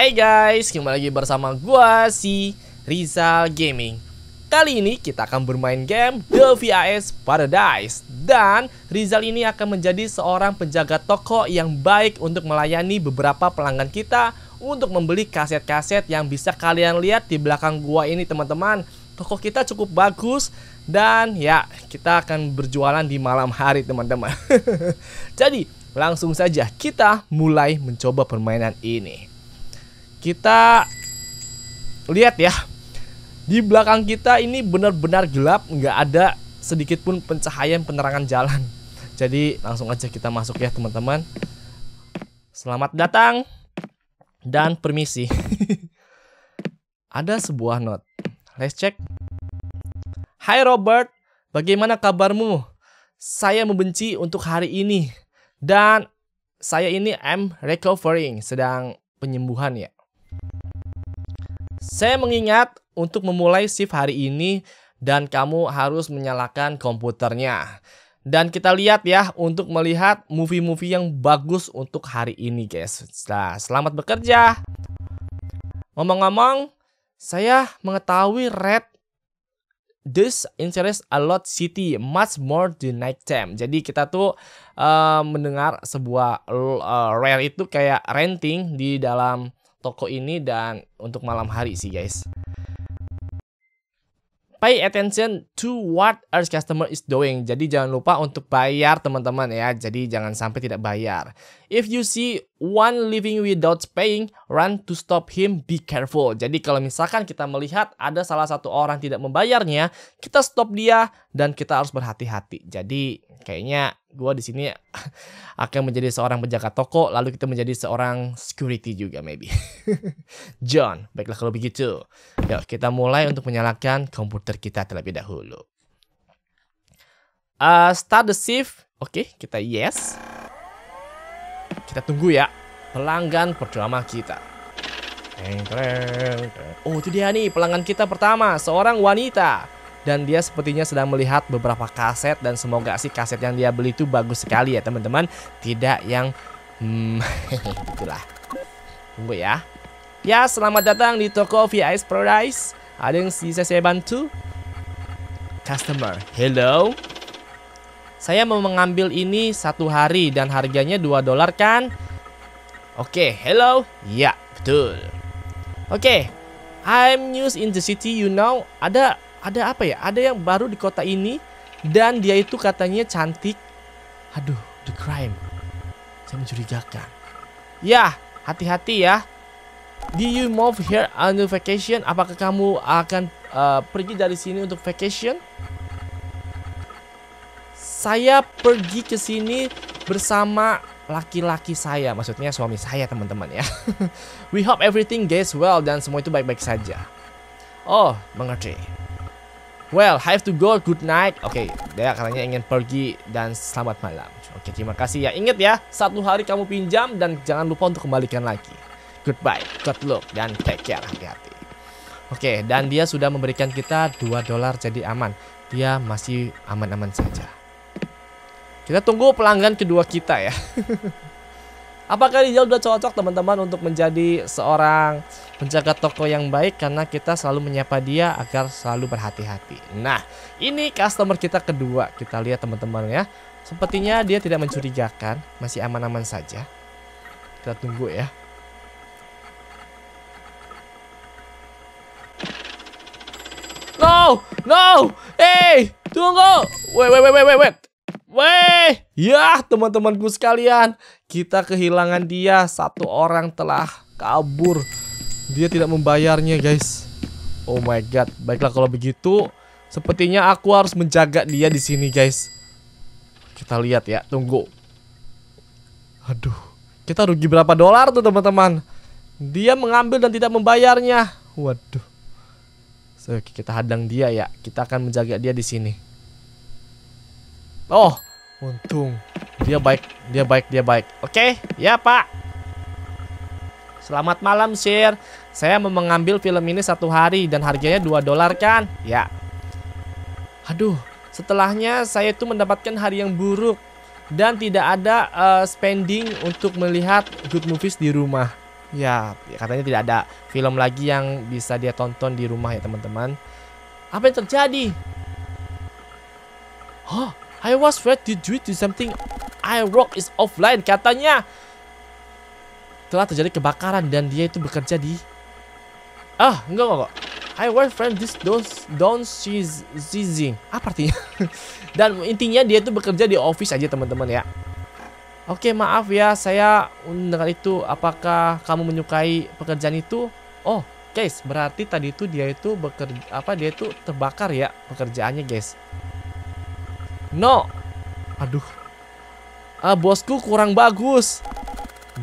Hai guys, kembali lagi bersama gua si Rizal Gaming. Kali ini kita akan bermain game The VAS Paradise dan Rizal ini akan menjadi seorang penjaga toko yang baik untuk melayani beberapa pelanggan kita untuk membeli kaset-kaset yang bisa kalian lihat di belakang gua ini teman-teman. Toko kita cukup bagus dan ya kita akan berjualan di malam hari teman-teman. Jadi langsung saja kita mulai mencoba permainan ini. Kita lihat ya. Di belakang kita ini benar-benar gelap, nggak ada sedikit pun pencahayaan penerangan jalan. Jadi langsung aja kita masuk ya teman-teman. Selamat datang dan permisi. ada sebuah note. Let's check. Hai Robert, bagaimana kabarmu? Saya membenci untuk hari ini dan saya ini am recovering, sedang penyembuhan ya. Saya mengingat untuk memulai shift hari ini dan kamu harus menyalakan komputernya. Dan kita lihat ya untuk melihat movie-movie yang bagus untuk hari ini guys. Nah, selamat bekerja. Ngomong-ngomong, saya mengetahui Red This interest a lot city much more than night time. Jadi kita tuh uh, mendengar sebuah uh, eh, rare itu kayak renting di dalam toko ini dan untuk malam hari sih guys. Pay attention to what our customer is doing. Jadi jangan lupa untuk bayar teman-teman ya. Jadi jangan sampai tidak bayar. If you see one living without paying, run to stop him, be careful. Jadi kalau misalkan kita melihat ada salah satu orang tidak membayarnya, kita stop dia dan kita harus berhati-hati. Jadi kayaknya gue di sini akan menjadi seorang penjaga toko, lalu kita menjadi seorang security juga maybe. John, baiklah kalau begitu. Yuk kita mulai untuk menyalakan komputer kita terlebih dahulu. Uh, start the shift. Oke, okay, kita yes. Kita tunggu ya pelanggan pertama kita. Oh itu dia nih pelanggan kita pertama seorang wanita dan dia sepertinya sedang melihat beberapa kaset dan semoga sih kaset yang dia beli itu bagus sekali ya teman-teman tidak yang hmm itulah tunggu ya ya selamat datang di toko VIS Paradise ada yang bisa saya bantu customer hello saya mau mengambil ini satu hari dan harganya 2 dolar kan? Oke, okay, hello. Ya, betul. Oke, okay, I'm news in the city, you know. Ada ada apa ya? Ada yang baru di kota ini dan dia itu katanya cantik. Aduh, the crime. Saya mencurigakan. Ya, hati-hati ya. Do you move here on vacation? Apakah kamu akan uh, pergi dari sini untuk vacation? saya pergi ke sini bersama laki-laki saya, maksudnya suami saya teman-teman ya. We hope everything goes well dan semua itu baik-baik saja. Oh, mengerti. Well, I have to go. Good night. Oke, okay, dia katanya ingin pergi dan selamat malam. Oke, okay, terima kasih ya. Ingat ya, satu hari kamu pinjam dan jangan lupa untuk kembalikan lagi. Goodbye, good luck, dan take care. Hati-hati. Oke, okay, dan dia sudah memberikan kita dua dolar jadi aman. Dia masih aman-aman saja. Kita tunggu pelanggan kedua kita ya. Apakah Rizal sudah cocok teman-teman untuk menjadi seorang penjaga toko yang baik karena kita selalu menyapa dia agar selalu berhati-hati. Nah, ini customer kita kedua. Kita lihat teman-teman ya. Sepertinya dia tidak mencurigakan, masih aman-aman saja. Kita tunggu ya. No, no, hey, tunggu. Wait, wait, wait, wait, wait. Weh, ya teman-temanku sekalian, kita kehilangan dia. Satu orang telah kabur. Dia tidak membayarnya, guys. Oh my god. Baiklah kalau begitu, sepertinya aku harus menjaga dia di sini, guys. Kita lihat ya, tunggu. Aduh, kita rugi berapa dolar tuh, teman-teman? Dia mengambil dan tidak membayarnya. Waduh. So, kita hadang dia ya. Kita akan menjaga dia di sini. Oh, Untung dia baik, dia baik, dia baik. Oke, okay? ya Pak. Selamat malam, Sir. Saya mau mengambil film ini satu hari dan harganya 2 dolar kan? Ya. Aduh, setelahnya saya itu mendapatkan hari yang buruk dan tidak ada uh, spending untuk melihat good movies di rumah. Ya, ya, katanya tidak ada film lagi yang bisa dia tonton di rumah ya, teman-teman. Apa yang terjadi? Hah? Oh, I was ready to do something. I work is offline katanya. Telah terjadi kebakaran dan dia itu bekerja di Ah, enggak enggak. enggak. I was friend this don't don't she's seizing. Apa artinya? dan intinya dia itu bekerja di office aja teman-teman ya. Oke, maaf ya. Saya dengan itu apakah kamu menyukai pekerjaan itu? Oh, guys, berarti tadi itu dia itu bekerja apa dia itu terbakar ya pekerjaannya, guys. No. Aduh. Uh, bosku kurang bagus.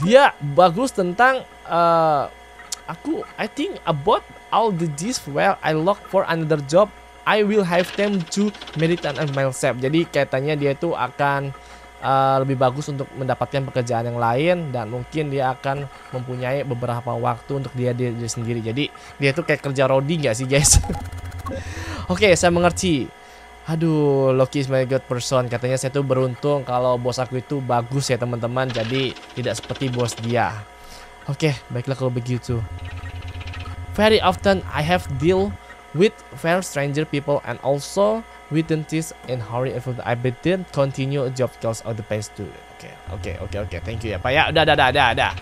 Dia bagus tentang uh, aku I think about all the this. where I look for another job I will have time to meditate and myself. Jadi katanya dia itu akan uh, lebih bagus untuk mendapatkan pekerjaan yang lain dan mungkin dia akan mempunyai beberapa waktu untuk dia dia, dia sendiri. Jadi dia itu kayak kerja rodi gak sih guys? Oke, okay, saya mengerti. Aduh, Loki is my good person. Katanya saya tuh beruntung kalau bos aku itu bagus ya teman-teman. Jadi tidak seperti bos dia. Oke, okay, baiklah kalau begitu. Very often I have deal with very stranger people and also with dentists in hurry effort. I didn't continue job calls of the past too. Oke, oke, oke, oke. Thank you ya Pak ya. Udah, udah, udah, udah, udah.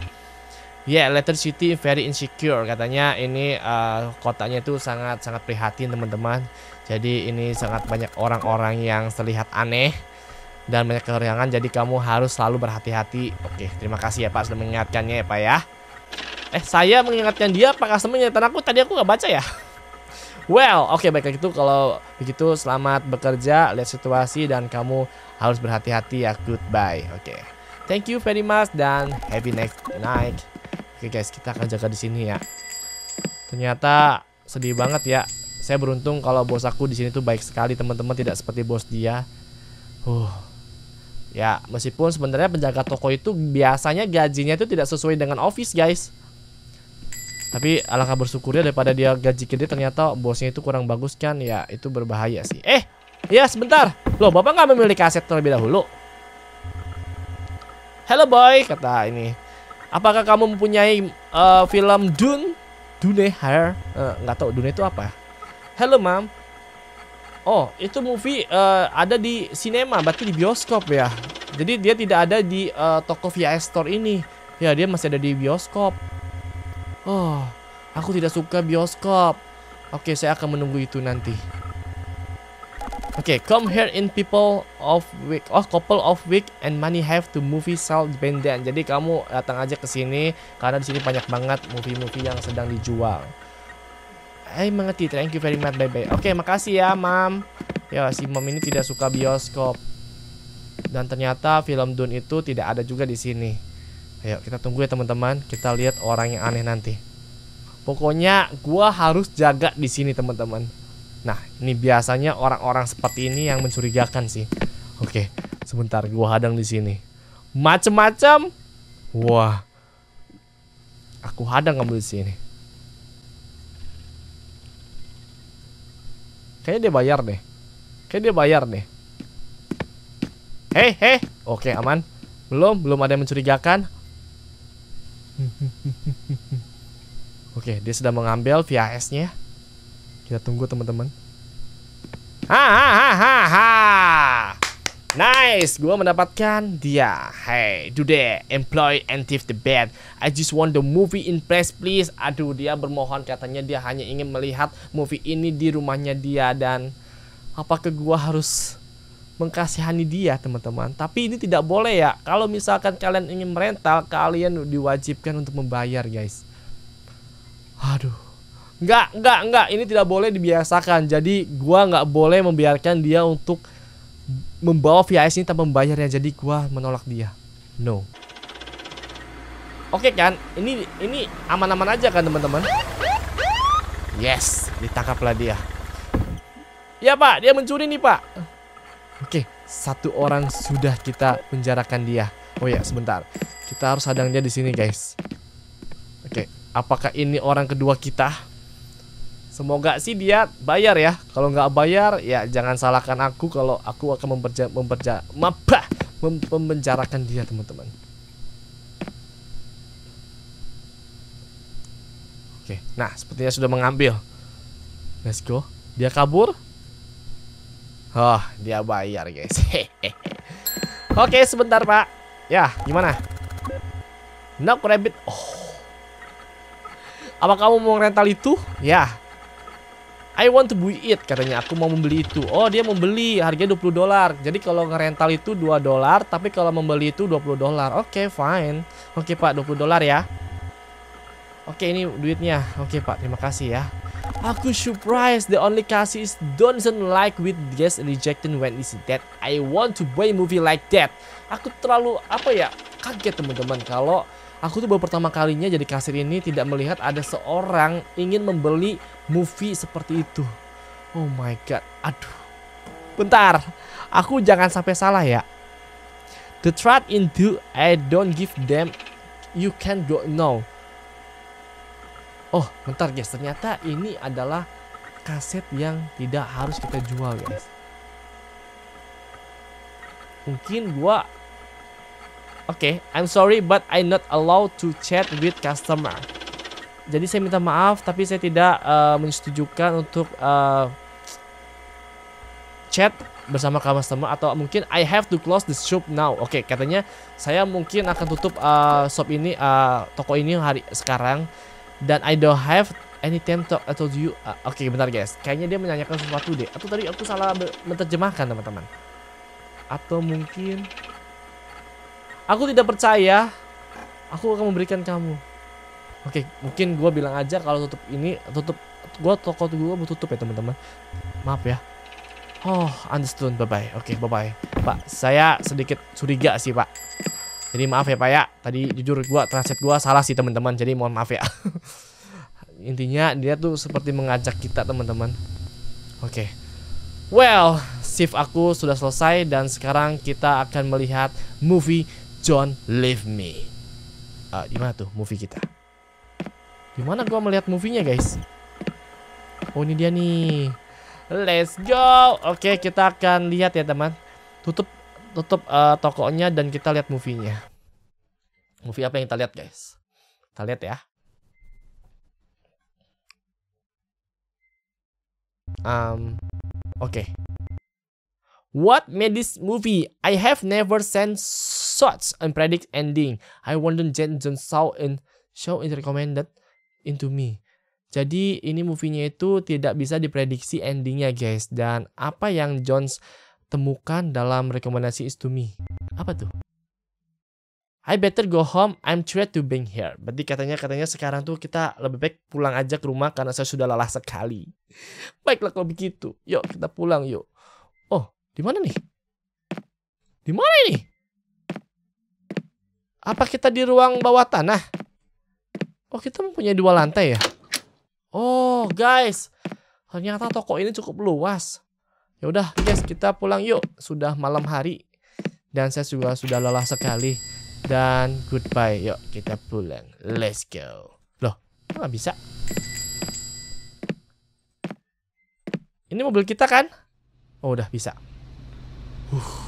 Yeah, letter city very insecure. Katanya ini uh, kotanya tuh sangat sangat prihatin teman-teman jadi ini sangat banyak orang-orang yang terlihat aneh dan banyak keterangan jadi kamu harus selalu berhati-hati. Oke, terima kasih ya Pak sudah mengingatkannya ya Pak ya. Eh, saya mengingatkan dia Pak Kasem mengingatkan aku tadi aku nggak baca ya. Well, oke okay, baiklah itu kalau begitu selamat bekerja, lihat situasi dan kamu harus berhati-hati ya. Goodbye. Oke. Okay. Thank you very much dan happy next night. Oke okay, guys, kita akan jaga di sini ya. Ternyata sedih banget ya saya beruntung kalau bos aku di sini tuh baik sekali teman-teman tidak seperti bos dia huh ya meskipun sebenarnya penjaga toko itu biasanya gajinya itu tidak sesuai dengan office guys tapi alangkah bersyukurnya daripada dia gaji gede ternyata bosnya itu kurang bagus kan ya itu berbahaya sih eh ya sebentar loh bapak nggak memiliki aset terlebih dahulu hello boy kata ini apakah kamu mempunyai uh, film Dune Dune Hair eh, nggak uh, tahu Dune itu apa ya Hello Mom. Oh, itu movie uh, ada di cinema, berarti di bioskop ya. Jadi dia tidak ada di uh, toko via store ini. Ya, dia masih ada di bioskop. Oh, aku tidak suka bioskop. Oke, saya akan menunggu itu nanti. Oke, okay, come here in people of week, oh couple of week and money have to movie sell dependent. Jadi kamu datang aja ke sini karena di sini banyak banget movie-movie yang sedang dijual eh mengerti, thank you very much, bye-bye Oke, makasih ya, mam Ya, si mom ini tidak suka bioskop Dan ternyata film Dune itu tidak ada juga di sini Ayo, kita tunggu ya teman-teman Kita lihat orang yang aneh nanti Pokoknya, gua harus jaga di sini teman-teman Nah, ini biasanya orang-orang seperti ini yang mencurigakan sih Oke, sebentar, gua hadang di sini Macem-macem Wah Aku hadang kamu di sini Kayaknya dia bayar deh. Kayaknya dia bayar deh. Hei, hei. Oke, aman. Belum, belum ada yang mencurigakan. Oke, dia sudah mengambil VHS-nya. Kita tunggu, teman-teman. Ah, ah, guys, gue mendapatkan dia. Hey, do the employ and thief the bed. I just want the movie in place, please. Aduh, dia bermohon katanya dia hanya ingin melihat movie ini di rumahnya dia dan apakah gue harus mengkasihani dia, teman-teman? Tapi ini tidak boleh ya. Kalau misalkan kalian ingin merental, kalian diwajibkan untuk membayar, guys. Aduh. Enggak, enggak, enggak. Ini tidak boleh dibiasakan. Jadi gua nggak boleh membiarkan dia untuk membawa VIS ini tanpa membayarnya jadi gua menolak dia no oke kan ini ini aman-aman aja kan teman-teman yes ditangkaplah dia ya pak dia mencuri nih pak oke satu orang sudah kita penjarakan dia oh ya sebentar kita harus hadang dia di sini guys oke apakah ini orang kedua kita Semoga sih dia bayar ya. Kalau nggak bayar, ya jangan salahkan aku kalau aku akan memperja memperja mabah mem memenjarakan dia, teman-teman. Oke, nah sepertinya sudah mengambil. Let's go. Dia kabur. Oh, dia bayar, guys. Oke, sebentar, Pak. Ya, gimana? Knock rabbit. Oh. Apa kamu mau rental itu? Ya, I want to buy it katanya aku mau membeli itu oh dia membeli harganya 20 dolar jadi kalau ngerental itu 2 dolar tapi kalau membeli itu 20 dolar oke okay, fine oke okay, pak 20 dolar ya oke okay, ini duitnya oke okay, pak terima kasih ya Aku surprise the only cases is doesn't like with guest rejection when is that I want to buy movie like that. Aku terlalu apa ya kaget teman-teman kalau Aku tuh baru pertama kalinya jadi kasir ini tidak melihat ada seorang ingin membeli movie seperti itu. Oh my god, aduh. Bentar, aku jangan sampai salah ya. The track into I don't give them you can go now. Oh, bentar guys, ternyata ini adalah kaset yang tidak harus kita jual guys. Mungkin gua Oke, okay, I'm sorry but I not allowed to chat with customer. Jadi saya minta maaf tapi saya tidak uh, menyetujukan untuk uh, chat bersama customer atau mungkin I have to close the shop now. Oke, okay, katanya saya mungkin akan tutup uh, shop ini uh, toko ini hari sekarang dan I don't have any time to atau you. Uh, Oke, okay, bentar guys. Kayaknya dia menanyakan sesuatu deh. Atau tadi aku salah menerjemahkan, teman-teman. Atau mungkin Aku tidak percaya. Aku akan memberikan kamu. Oke, mungkin gue bilang aja kalau tutup ini tutup gue toko gue mau tutup ya teman-teman. Maaf ya. Oh, understood. Bye bye. Oke, bye bye. Pak, saya sedikit curiga sih pak. Jadi maaf ya pak ya. Tadi jujur gue transit gue salah sih teman-teman. Jadi mohon maaf ya. Intinya dia tuh seperti mengajak kita teman-teman. Oke. Well, shift aku sudah selesai dan sekarang kita akan melihat movie John, Leave Me. Uh, ah, gimana tuh movie kita? Di mana gua melihat movie-nya, guys? Oh, ini dia nih. Let's go. Oke, kita akan lihat ya, teman. Tutup tutup uh, tokonya dan kita lihat movie-nya. Movie apa yang kita lihat, guys? Kita lihat ya. Um, oke. Okay. What made this movie? I have never seen shots and predict ending. I want the and show and show it recommended into me. Jadi ini movie-nya itu tidak bisa diprediksi endingnya guys. Dan apa yang Jones temukan dalam rekomendasi is to me? Apa tuh? I better go home, I'm tired to being here. Berarti katanya-katanya sekarang tuh kita lebih baik pulang aja ke rumah karena saya sudah lelah sekali. Baiklah kalau begitu, yuk kita pulang yuk. Oh, di mana nih? Di mana ini? Apa kita di ruang bawah tanah? Oh, kita mempunyai dua lantai ya? Oh, guys. Ternyata toko ini cukup luas. Ya udah, guys, kita pulang yuk. Sudah malam hari. Dan saya juga sudah lelah sekali. Dan goodbye. Yuk, kita pulang. Let's go. Loh, nggak bisa. Ini mobil kita kan? Oh, udah bisa. Uh.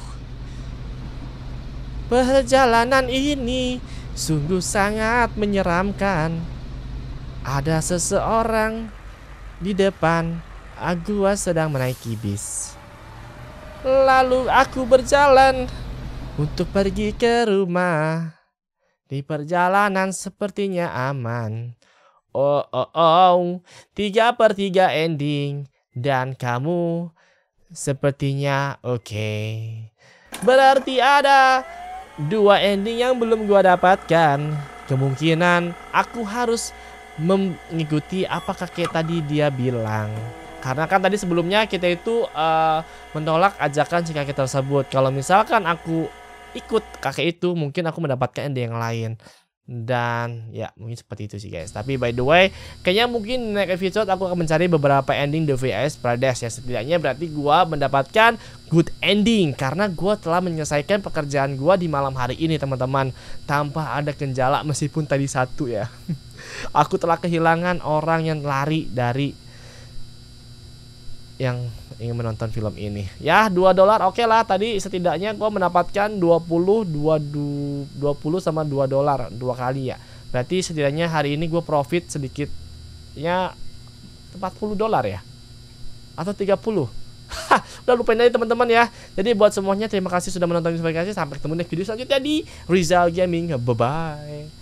Perjalanan ini sungguh sangat menyeramkan. Ada seseorang di depan Aku sedang menaiki bis. Lalu aku berjalan untuk pergi ke rumah. Di perjalanan sepertinya aman. Oh, oh, oh. Tiga per tiga ending. Dan kamu sepertinya oke. Okay. Berarti ada dua ending yang belum gua dapatkan kemungkinan aku harus mengikuti apa kakek tadi dia bilang karena kan tadi sebelumnya kita itu uh, menolak ajakan si kakek tersebut kalau misalkan aku ikut kakek itu mungkin aku mendapatkan ending yang lain dan ya mungkin seperti itu sih guys Tapi by the way Kayaknya mungkin next episode aku akan mencari beberapa ending The VS Prades Ya setidaknya berarti gua mendapatkan good ending Karena gua telah menyelesaikan pekerjaan gua di malam hari ini teman-teman Tanpa ada kendala meskipun tadi satu ya Aku telah kehilangan orang yang lari dari yang ingin menonton film ini. Ya, dua dolar oke okay lah. Tadi setidaknya gue mendapatkan 20 2, 20 sama 2 dolar dua kali ya. Berarti setidaknya hari ini gue profit sedikit sedikitnya puluh dolar ya. Atau 30. puluh. udah lupain aja teman-teman ya. Jadi buat semuanya terima kasih sudah menonton kasih Sampai ketemu di video selanjutnya di Rizal Gaming. Bye bye.